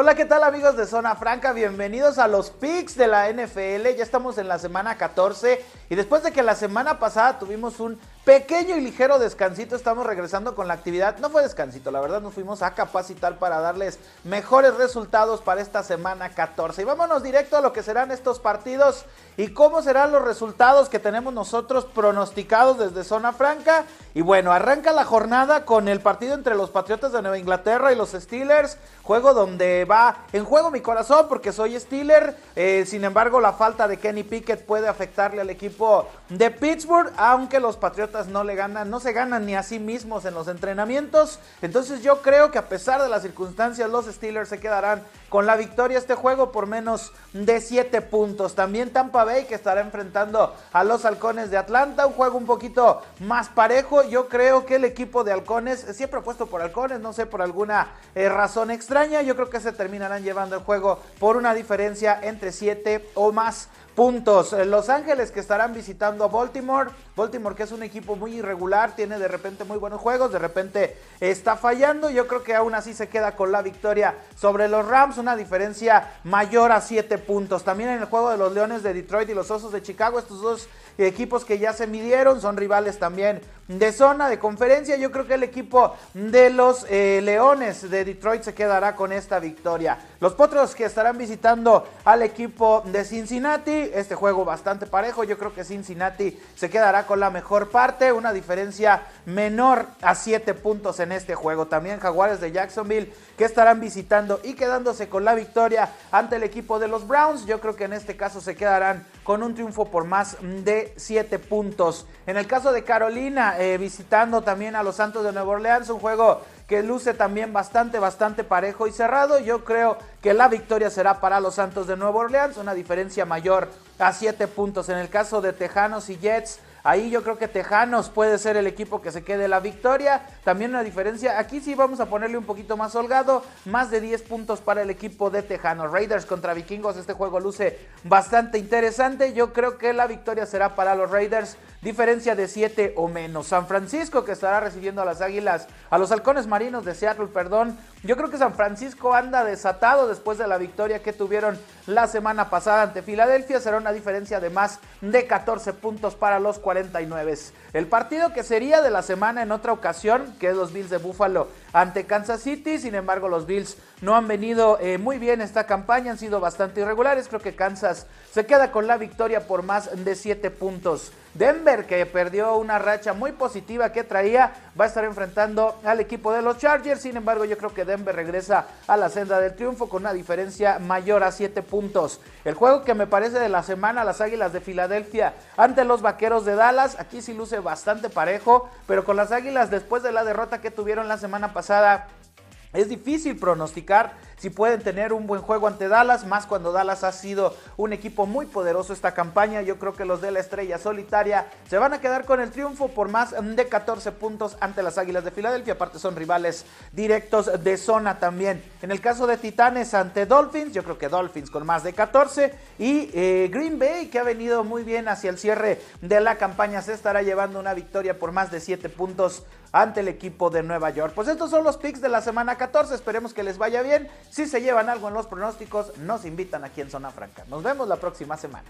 Hola, ¿qué tal amigos de Zona Franca? Bienvenidos a los picks de la NFL. Ya estamos en la semana 14 y después de que la semana pasada tuvimos un pequeño y ligero descansito, estamos regresando con la actividad. No fue descansito, la verdad nos fuimos a capacitar para darles mejores resultados para esta semana 14. Y vámonos directo a lo que serán estos partidos y cómo serán los resultados que tenemos nosotros pronosticados desde Zona Franca y bueno, arranca la jornada con el partido entre los Patriotas de Nueva Inglaterra y los Steelers. Juego donde va en juego mi corazón porque soy Steeler. Eh, sin embargo, la falta de Kenny Pickett puede afectarle al equipo de Pittsburgh, aunque los Patriotas no le ganan, no se ganan ni a sí mismos en los entrenamientos. Entonces yo creo que a pesar de las circunstancias, los Steelers se quedarán con la victoria este juego por menos de 7 puntos. También Tampa Bay que estará enfrentando a los Halcones de Atlanta, un juego un poquito más parejo yo creo que el equipo de halcones, eh, siempre puesto por halcones, no sé, por alguna eh, razón extraña, yo creo que se terminarán llevando el juego por una diferencia entre 7 o más puntos. Eh, los Ángeles que estarán visitando a Baltimore. Baltimore que es un equipo muy irregular, tiene de repente muy buenos juegos, de repente está fallando. Yo creo que aún así se queda con la victoria sobre los Rams, una diferencia mayor a 7 puntos. También en el juego de los Leones de Detroit y los Osos de Chicago, estos dos equipos que ya se midieron, son rivales también de zona, de conferencia. Yo creo que el equipo de los eh, Leones de Detroit se quedará con esta victoria. Los Potros que estarán visitando al equipo de Cincinnati este juego bastante parejo. Yo creo que Cincinnati se quedará con la mejor parte. Una diferencia menor a 7 puntos en este juego. También Jaguares de Jacksonville que estarán visitando y quedándose con la victoria ante el equipo de los Browns. Yo creo que en este caso se quedarán con un triunfo por más de 7 puntos. En el caso de Carolina, eh, visitando también a los Santos de Nueva Orleans, un juego que luce también bastante, bastante parejo y cerrado. Yo creo que la victoria será para los Santos de Nueva Orleans, una diferencia mayor a siete puntos. En el caso de Tejanos y Jets, Ahí yo creo que Tejanos puede ser el equipo que se quede la victoria. También una diferencia, aquí sí vamos a ponerle un poquito más holgado, más de 10 puntos para el equipo de Tejanos. Raiders contra Vikingos, este juego luce bastante interesante. Yo creo que la victoria será para los Raiders, diferencia de 7 o menos. San Francisco que estará recibiendo a las Águilas, a los Halcones Marinos de Seattle, perdón, yo creo que San Francisco anda desatado después de la victoria que tuvieron la semana pasada ante Filadelfia. Será una diferencia de más de 14 puntos para los 49. El partido que sería de la semana en otra ocasión, que es los Bills de Buffalo ante Kansas City. Sin embargo, los Bills no han venido eh, muy bien esta campaña, han sido bastante irregulares. Creo que Kansas se queda con la victoria por más de 7 puntos. Denver, que perdió una racha muy positiva que traía, va a estar enfrentando al equipo de los Chargers. Sin embargo, yo creo que Denver regresa a la senda del triunfo con una diferencia mayor a 7 puntos. El juego que me parece de la semana, las Águilas de Filadelfia ante los Vaqueros de Dallas. Aquí sí luce bastante parejo, pero con las Águilas después de la derrota que tuvieron la semana pasada, es difícil pronosticar si pueden tener un buen juego ante Dallas, más cuando Dallas ha sido un equipo muy poderoso esta campaña, yo creo que los de la estrella solitaria se van a quedar con el triunfo por más de 14 puntos ante las Águilas de Filadelfia, aparte son rivales directos de zona también. En el caso de Titanes ante Dolphins, yo creo que Dolphins con más de 14 y eh, Green Bay que ha venido muy bien hacia el cierre de la campaña se estará llevando una victoria por más de 7 puntos ante el equipo de Nueva York. Pues estos son los picks de la semana 14, esperemos que les vaya bien. Si se llevan algo en los pronósticos, nos invitan aquí en Zona Franca. Nos vemos la próxima semana.